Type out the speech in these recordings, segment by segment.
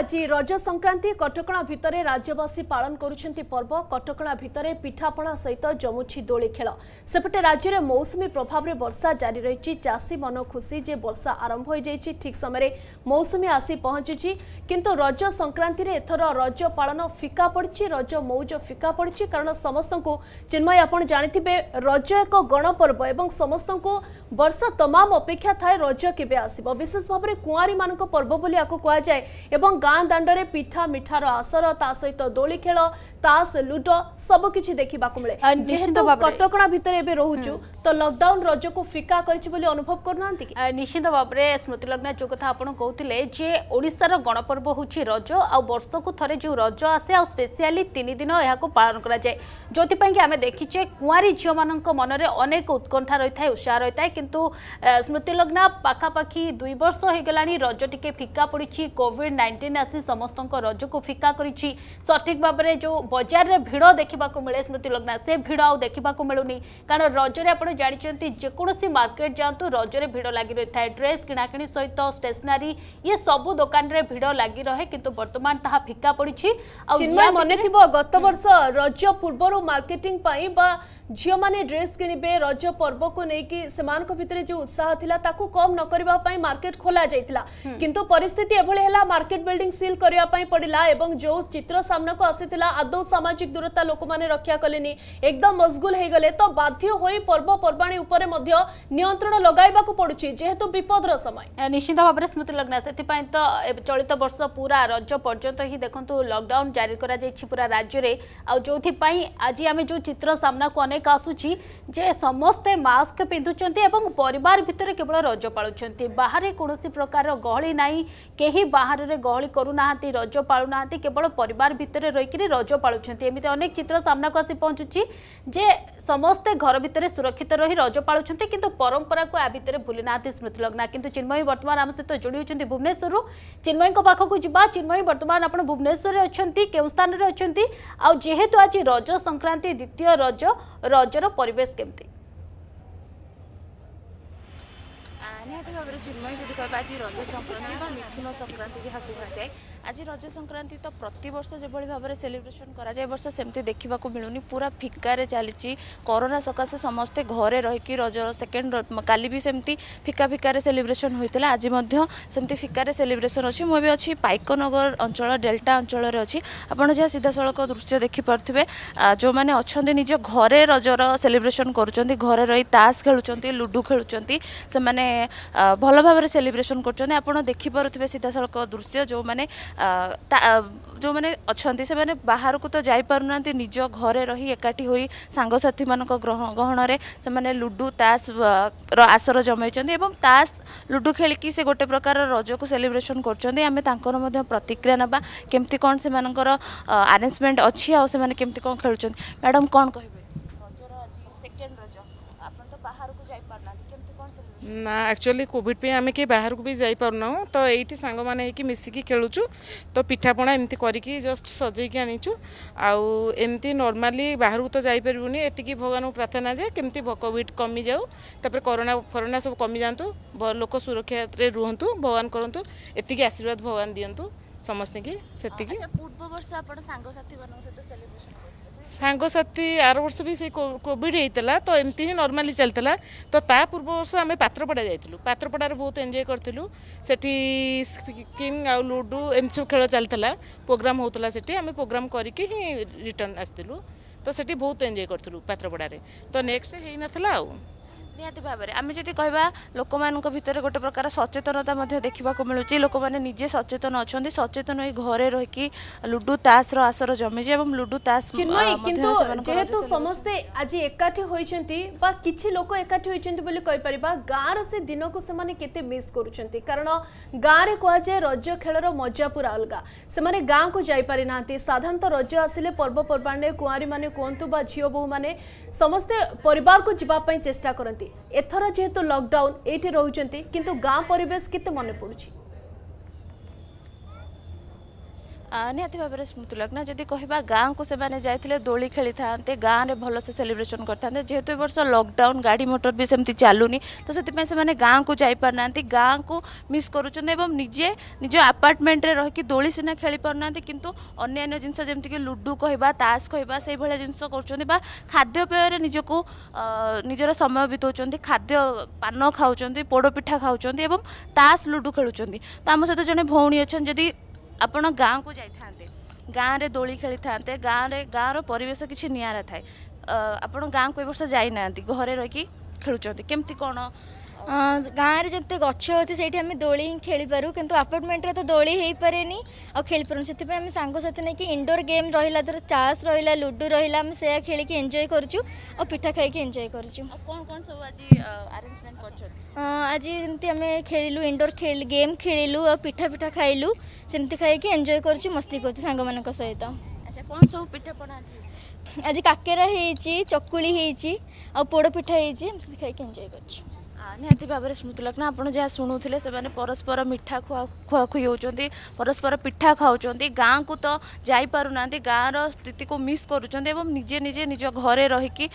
আজি রজ সংক্রান্তি কটকা ভিতরে রাজ্যবাসী পালন করছেন পর্ব কটকা ভিতরে পিঠাপনা সহিত জমুছি দোলি খেল সেপটে রাজ্যের মৌসুমী প্রভাবে বর্ষা জারি রয়েছে চাষী মন খুশি যে বর্ষা আরম্ভ হয়ে যাই ঠিক সময় মৌসুমী আসি পৌঁছিছি কিন্তু রজ সংক্রান্তি এথর রজ পালন ফিকা পড়ছে রজ মৌজ ফিকা পড়ছে কারণ সমস্ত চিন্ময় আপনার জাঁথিবে রজ এক গণপর্ব এবং সমস্ত বর্ষা তমাম অপেক্ষা থাকে রজ কেবে আসব বিশেষ ভাবে কুঁয়ারী মান পর্ব বলে কুয়া যায় এবং ଗାଁ ଦାଣ୍ଡରେ ପିଠା ମିଠାର ଆସର ତା ସହିତ ଦୋଳି ଖେଳ ତାସ ଲୁଡ ସବୁ କିଛି ଦେଖିବାକୁ ମିଳେ ଯେହେତୁ କଟକଣା ଭିତରେ ଏବେ ରହୁଛୁ ତ ଲକଡାଉନ ରଜକୁ ଫିକା କରିଛି ବୋଲି ଅନୁଭବ କରୁନାହାନ୍ତି କି ନିଶ୍ଚିତ ଭାବରେ ସ୍ମୃତି ଲଗ୍ନା ଯେଉଁ କଥା ଆପଣ କହୁଥିଲେ ଯେ ଓଡ଼ିଶାର ଗଣପର୍ବ ହେଉଛି ରଜ ଆଉ ବର୍ଷକୁ ଥରେ ଯେଉଁ ରଜ ଆସେ ଆଉ ସ୍ପେସିଆଲି ତିନି ଦିନ ଏହାକୁ ପାଳନ କରାଯାଏ ଯେଉଁଥିପାଇଁ କି ଆମେ ଦେଖିଛେ କୁଆଁରୀ ଝିଅମାନଙ୍କ ମନରେ ଅନେକ ଉତ୍କଣ୍ଠା ରହିଥାଏ ଉତ୍ସାହ ରହିଥାଏ କିନ୍ତୁ ସ୍ମୃତି ଲଗ୍ନା ପାଖାପାଖି ଦୁଇ ବର୍ଷ ହୋଇଗଲାଣି ରଜ ଟିକେ ଫିକା ପଡ଼ିଛି କୋଭିଡ୍ ନାଇଣ୍ଟିନ୍ ଆସି ସମସ୍ତଙ୍କ ରଜକୁ ଫିକା କରିଛି ସଠିକ୍ ଭାବରେ ଯେଉଁ बजार में भिड़ देखा मिले स्मृति लग्ना से भिड़ आज देखा मिलूनी कारण रज जानते जेकोसी मार्केट जातु रज में लगी रही है ड्रेस किणाकि सहित स्टेसनारी ये सब दोकान में भिड़ लगी रहे कि बर्तमान ता फिका पड़ी मन थी गत वर्ष रज पूर्व मार्केटिंग ଝିଅମାନେ ଡ୍ରେସ୍ କିଣିବେ ରଜ ପର୍ବକୁ ନେଇକି ସେମାନଙ୍କ ଭିତରେ ଯେଉଁ ଉତ୍ସାହ ଥିଲା ତାକୁ କମ୍ ନ କରିବା ପାଇଁ ମାର୍କେଟ ଖୋଲା ଯାଇଥିଲା କିନ୍ତୁ ପରିସ୍ଥିତି ଏଭଳି ହେଲା ମାର୍କେଟ ବିଲ୍ଡିଂ ସିଲ୍ କରିବା ପାଇଁ ପଡ଼ିଲା ଏବଂ ଯେଉଁ ଚିତ୍ର ସାମ୍ନାକୁ ଆସିଥିଲା ଆଦୌ ସାମାଜିକ ଦୂରତା ଲୋକମାନେ ରକ୍ଷା କଲେନି ଏକଦମ ମସଗୁଲ ହେଇଗଲେ ତ ବାଧ୍ୟ ହୋଇ ପର୍ବପର୍ବାଣୀ ଉପରେ ମଧ୍ୟ ନିୟନ୍ତ୍ରଣ ଲଗାଇବାକୁ ପଡୁଛି ଯେହେତୁ ବିପଦର ସମୟ ନିଶ୍ଚିତ ଭାବରେ ସ୍ମୃତି ଲଗ୍ନା ସେଥିପାଇଁ ତ ଚଳିତ ବର୍ଷ ପୁରା ରଜ ପର୍ଯ୍ୟନ୍ତ ହିଁ ଦେଖନ୍ତୁ ଲକଡାଉନ ଜାରି କରାଯାଇଛି ପୁରା ରାଜ୍ୟରେ ଆଉ ଯେଉଁଥିପାଇଁ ଆଜି ଆମେ ଯେଉଁ ଚିତ୍ର ସାମ୍ନାକୁ ଅନେକ ଟ୍ରାଫିକ୍ ଆସୁଛି ଯେ ସମସ୍ତେ ମାସ୍କ ପିନ୍ଧୁଛନ୍ତି ଏବଂ ପରିବାର ଭିତରେ କେବଳ ରଜ ପାଳୁଛନ୍ତି ବାହାରେ କୌଣସି ପ୍ରକାରର ଗହଳି ନାହିଁ କେହି ବାହାରରେ ଗହଳି କରୁନାହାନ୍ତି ରଜ ପାଳୁନାହାନ୍ତି କେବଳ ପରିବାର ଭିତରେ ରହିକିରି ରଜ ପାଳୁଛନ୍ତି ଏମିତି ଅନେକ ଚିତ୍ର ସାମ୍ନାକୁ ଆସି ପହଞ୍ଚୁଛି ଯେ ସମସ୍ତେ ଘର ଭିତରେ ସୁରକ୍ଷିତ ରହି ରଜ ପାଳୁଛନ୍ତି କିନ୍ତୁ ପରମ୍ପରାକୁ ଆ ଭିତରେ ଭୁଲି ନାହାନ୍ତି ସ୍ମୃତି ଲଗ୍ନା କିନ୍ତୁ ଚିନ୍ମୟୀ ବର୍ତ୍ତମାନ ଆମ ସହିତ ଯୋଡ଼ି ହେଉଛନ୍ତି ଭୁବନେଶ୍ୱରରୁ ଚିନ୍ମୟୀଙ୍କ ପାଖକୁ ଯିବା ଚିନ୍ମୟୀ ବର୍ତ୍ତମାନ ଆପଣ ଭୁବନେଶ୍ୱରରେ ଅଛନ୍ତି କେଉଁ ସ୍ଥାନରେ ଅଛନ୍ତି ଆଉ ଯେହେତୁ ଆଜି ରଜ ସଂକ୍ରାନ୍ତି ଦ୍ୱିତୀୟ ରଜ ରଜର ପରିବେଶ କେମିତି ନିହାତି ଭାବରେ ଚିନ୍ମୟୀ ଯଦି କହିବା ଆଜି ରଜ ସଂକ୍ରାନ୍ତି ବା ମିଥୁନ ସଂକ୍ରାନ୍ତି ଯାହା କୁହାଯାଏ ଆଜି ରଜ ସଂକ୍ରାନ୍ତି ତ ପ୍ରତିବର୍ଷ ଯେଭଳି ଭାବରେ ସେଲିବ୍ରେସନ୍ କରାଯାଏ ବର୍ଷ ସେମିତି ଦେଖିବାକୁ ମିଳୁନି ପୁରା ଫିକାରେ ଚାଲିଛି କରୋନା ସକାଶେ ସମସ୍ତେ ଘରେ ରହିକି ରଜ ସେକେଣ୍ଡ କାଲି ବି ସେମିତି ଫିକା ଫିକାରେ ସେଲିବ୍ରେସନ୍ ହୋଇଥିଲା ଆଜି ମଧ୍ୟ ସେମିତି ଫିକାରେ ସେଲିବ୍ରେସନ୍ ଅଛି ମୁଁ ଏବେ ଅଛି ପାଇକନଗର ଅଞ୍ଚଳ ଡେଲ୍ଟା ଅଞ୍ଚଳରେ ଅଛି ଆପଣ ଯାହା ସିଧାସଳଖ ଦୃଶ୍ୟ ଦେଖିପାରୁଥିବେ ଯେଉଁମାନେ ଅଛନ୍ତି ନିଜ ଘରେ ରଜର ସେଲିବ୍ରେସନ୍ କରୁଛନ୍ତି ଘରେ ରହି ତାସ୍ ଖେଳୁଛନ୍ତି ଲୁଡ଼ୁ ଖେଳୁଛନ୍ତି ସେମାନେ ଭଲ ଭାବରେ ସେଲିବ୍ରେସନ୍ କରୁଛନ୍ତି ଆପଣ ଦେଖିପାରୁଥିବେ ସିଧାସଳଖ ଦୃଶ୍ୟ ଯେଉଁମାନେ ଯେଉଁମାନେ ଅଛନ୍ତି ସେମାନେ ବାହାରକୁ ତ ଯାଇପାରୁନାହାନ୍ତି ନିଜ ଘରେ ରହି ଏକାଠି ହୋଇ ସାଙ୍ଗସାଥିମାନଙ୍କ ଗହଣରେ ସେମାନେ ଲୁଡ଼ୁ ତାସ୍ ର ଆସର ଜମାଇଛନ୍ତି ଏବଂ ତାସ୍ ଲୁଡ଼ୁ ଖେଳିକି ସେ ଗୋଟେ ପ୍ରକାର ରଜକୁ ସେଲିବ୍ରେସନ୍ କରୁଛନ୍ତି ଆମେ ତାଙ୍କର ମଧ୍ୟ ପ୍ରତିକ୍ରିୟା ନେବା କେମିତି କ'ଣ ସେମାନଙ୍କର ଆରେଞ୍ଜମେଣ୍ଟ ଅଛି ଆଉ ସେମାନେ କେମିତି କ'ଣ ଖେଳୁଛନ୍ତି ମ୍ୟାଡ଼ାମ୍ କ'ଣ କହିବେ ନା ଆକ୍ଚୁଆଲି କୋଭିଡ଼ ପାଇଁ ଆମେ କେହି ବାହାରକୁ ବି ଯାଇପାରୁନାହୁଁ ତ ଏଇଠି ସାଙ୍ଗମାନେ ହେଇକି ମିଶିକି ଖେଳୁଛୁ ତ ପିଠାପଣା ଏମିତି କରିକି ଜଷ୍ଟ ସଜେଇକି ଆଣିଛୁ ଆଉ ଏମିତି ନର୍ମାଲି ବାହାରକୁ ତ ଯାଇପାରିବୁନି ଏତିକି ଭଗବାନଙ୍କୁ ପ୍ରାର୍ଥନା ଯେ କେମିତି କୋଭିଡ଼ କମିଯାଉ ତାପରେ କରୋନା ଫରୋନା ସବୁ କମିଯାଆନ୍ତୁ ଲୋକ ସୁରକ୍ଷାରେ ରୁହନ୍ତୁ ଭଗବାନ କରନ୍ତୁ ଏତିକି ଆଶୀର୍ବାଦ ଭଗବାନ ଦିଅନ୍ତୁ ସମସ୍ତଙ୍କୁ ସେତିକି ପୂର୍ବ ବର୍ଷ ଆପଣ ସାଙ୍ଗସାଥିମାନଙ୍କ ସହିତ ସେଲିବ୍ରେସନ୍ ସାଙ୍ଗସାଥି ଆର ବର୍ଷ ବି ସେଇ କୋଭିଡ଼ ହେଇଥିଲା ତ ଏମିତି ହିଁ ନର୍ମାଲି ଚାଲିଥିଲା ତ ତା ପୂର୍ବ ବର୍ଷ ଆମେ ପାତ୍ରପଡ଼ା ଯାଇଥିଲୁ ପାତ୍ରପଡ଼ାରେ ବହୁତ ଏନ୍ଜୟ କରିଥିଲୁ ସେଠି ସ୍କିଂ ଆଉ ଲୁଡ଼ୁ ଏମିତି ସବୁ ଖେଳ ଚାଲିଥିଲା ପ୍ରୋଗ୍ରାମ୍ ହେଉଥିଲା ସେଠି ଆମେ ପ୍ରୋଗ୍ରାମ୍ କରିକି ହିଁ ରିଟର୍ଣ୍ଣ ଆସିଥିଲୁ ତ ସେଠି ବହୁତ ଏନ୍ଜୟ କରିଥିଲୁ ପାତ୍ରପଡ଼ାରେ ତ ନେକ୍ସଟ ହେଇନଥିଲା ଆଉ ନିହାତି ଭାବରେ ଆମେ ଯଦି କହିବା ଲୋକମାନଙ୍କ ଭିତରେ ଗୋଟେ ପ୍ରକାର ସଚେତନତା ମଧ୍ୟ ଦେଖିବାକୁ ମିଳୁଛି ଲୋକମାନେ ନିଜେ ସଚେତନ ଅଛନ୍ତି ସଚେତନ ହୋଇ ଘରେ ରହିକି ଲୁଡୁ ତାସର ଆସର ଜମିଛି ଏବଂ ଲୁଡୁ ତାସ କିନ୍ତୁ ଯେହେତୁ ସମସ୍ତେ ଆଜି ଏକାଠି ହୋଇଛନ୍ତି ବା କିଛି ଲୋକ ଏକାଠି ହୋଇଛନ୍ତି ବୋଲି କହିପାରିବା ଗାଁର ସେ ଦିନକୁ ସେମାନେ କେତେ ମିସ୍ କରୁଛନ୍ତି କାରଣ ଗାଁରେ କୁହାଯାଏ ରଜ ଖେଳର ମଜା ପୁରା ଅଲଗା ସେମାନେ ଗାଁକୁ ଯାଇପାରିନାହାନ୍ତି ସାଧାରଣତଃ ରଜ ଆସିଲେ ପର୍ବପର୍ବାଣିରେ କୁଆଁରୀମାନେ କୁହନ୍ତୁ ବା ଝିଅ ବୋହୂମାନେ ସମସ୍ତେ ପରିବାରକୁ ଯିବା ପାଇଁ ଚେଷ୍ଟା କରନ୍ତି এথর যেহেতু লকডাউন এইটি রয়েছেন কিন্তু গাঁ পরিবেশ কেতে মনে পড়ুছে ନିହାତି ଭାବରେ ସ୍ମୃତି ଲଗ୍ନ ଯଦି କହିବା ଗାଁକୁ ସେମାନେ ଯାଇଥିଲେ ଦୋଳି ଖେଳିଥାନ୍ତେ ଗାଁରେ ଭଲସେ ସେଲିବ୍ରେସନ୍ କରିଥାନ୍ତେ ଯେହେତୁ ଏ ବର୍ଷ ଲକଡାଉନ୍ ଗାଡ଼ି ମଟର ବି ସେମିତି ଚାଲୁନି ତ ସେଥିପାଇଁ ସେମାନେ ଗାଁକୁ ଯାଇପାରୁନାହାନ୍ତି ଗାଁକୁ ମିସ୍ କରୁଛନ୍ତି ଏବଂ ନିଜେ ନିଜ ଆପାର୍ଟମେଣ୍ଟରେ ରହିକି ଦୋଳି ସିନା ଖେଳିପାରୁନାହାନ୍ତି କିନ୍ତୁ ଅନ୍ୟାନ୍ୟ ଜିନିଷ ଯେମିତିକି ଲୁଡ଼ୁ କହିବା ତାସ୍ କହିବା ସେଇଭଳିଆ ଜିନିଷ କରୁଛନ୍ତି ବା ଖାଦ୍ୟପେୟରେ ନିଜକୁ ନିଜର ସମୟ ବିତାଉଛନ୍ତି ଖାଦ୍ୟ ପାନ ଖାଉଛନ୍ତି ପୋଡ଼ପିଠା ଖାଉଛନ୍ତି ଏବଂ ତାସ୍ ଲୁଡ଼ୁ ଖେଳୁଛନ୍ତି ତ ଆମ ସହିତ ଜଣେ ଭଉଣୀ ଅଛନ୍ତି ଯଦି ଆପଣ ଗାଁକୁ ଯାଇଥାନ୍ତେ ଗାଁରେ ଦୋଳି ଖେଳିଥାନ୍ତେ ଗାଁରେ ଗାଁର ପରିବେଶ କିଛି ନିଆରା ଥାଏ ଆପଣ ଗାଁକୁ ଏ ବର୍ଷ ଯାଇନାହାନ୍ତି ଘରେ ରହିକି ଖେଳୁଛନ୍ତି କେମିତି କ'ଣ ଗାଁରେ ଯେତେ ଗଛ ଅଛି ସେଇଠି ଆମେ ଦୋଳି ହିଁ ଖେଳିପାରୁ କିନ୍ତୁ ଆପାର୍ଟମେଣ୍ଟରେ ତ ଦୋଳି ହେଇପାରେନି ଆଉ ଖେଳିପାରୁନି ସେଥିପାଇଁ ଆମେ ସାଙ୍ଗସାଥି ନେଇକି ଇନଡୋର ଗେମ୍ ରହିଲା ଧର ତାସ୍ ରହିଲା ଲୁଡ଼ୁ ରହିଲା ଆମେ ସେୟା ଖେଳିକି ଏନ୍ଜୟ କରୁଛୁ ଆଉ ପିଠା ଖାଇକି ଏନ୍ଜୟ କରୁଛୁ ଆଜି ଯେମିତି ଆମେ ଖେଳିଲୁ ଇନଡୋର ଗେମ୍ ଖେଳିଲୁ ଆଉ ପିଠା ପିଠା ଖାଇଲୁ ସେମିତି ଖାଇକି ଏନ୍ଜୟ କରୁଛୁ ମସ୍ତି କରୁଛୁ ସାଙ୍ଗମାନଙ୍କ ସହିତ କ'ଣ ସବୁ ପିଠାପଣା ଅଛି ଆଜି କାକେରା ହେଇଛି ଚକୁଳି ହେଇଛି ଆଉ ପୋଡ଼ ପିଠା ହେଇଛି ଏମିତି ଖାଇକି ଏନ୍ଜୟ କରୁଛୁ ନିହାତି ଭାବରେ ସ୍ମୃତି ଲଗ୍ନା ଆପଣ ଯାହା ଶୁଣୁଥିଲେ ସେମାନେ ପରସ୍ପର ମିଠା ଖୁଆ ଖୁଆଖୁଇ ହେଉଛନ୍ତି ପରସ୍ପର ପିଠା ଖାଉଛନ୍ତି ଗାଁକୁ ତ ଯାଇପାରୁନାହାନ୍ତି ଗାଁର ସ୍ଥିତିକୁ ମିସ୍ କରୁଛନ୍ତି ଏବଂ ନିଜେ ନିଜେ ନିଜ ଘରେ ରହିକି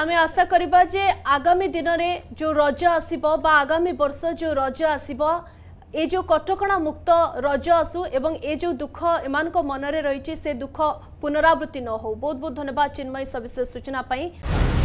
ଆମେ ଆଶା କରିବା ଯେ ଆଗାମୀ ଦିନରେ ଯେଉଁ ରଜ ଆସିବ ବା ଆଗାମୀ ବର୍ଷ ଯେଉଁ ରଜ ଆସିବ ଏ ଯେଉଁ କଟକଣା ମୁକ୍ତ ରଜ ଆସୁ ଏବଂ ଏ ଯେଉଁ ଦୁଃଖ ଏମାନଙ୍କ ମନରେ ରହିଛି ସେ ଦୁଃଖ ପୁନରାବୃତ୍ତି ନ ହେଉ ବହୁତ ବହୁତ ଧନ୍ୟବାଦ ଚିନ୍ମୟୀ ସବିଶେଷ ସୂଚନା ପାଇଁ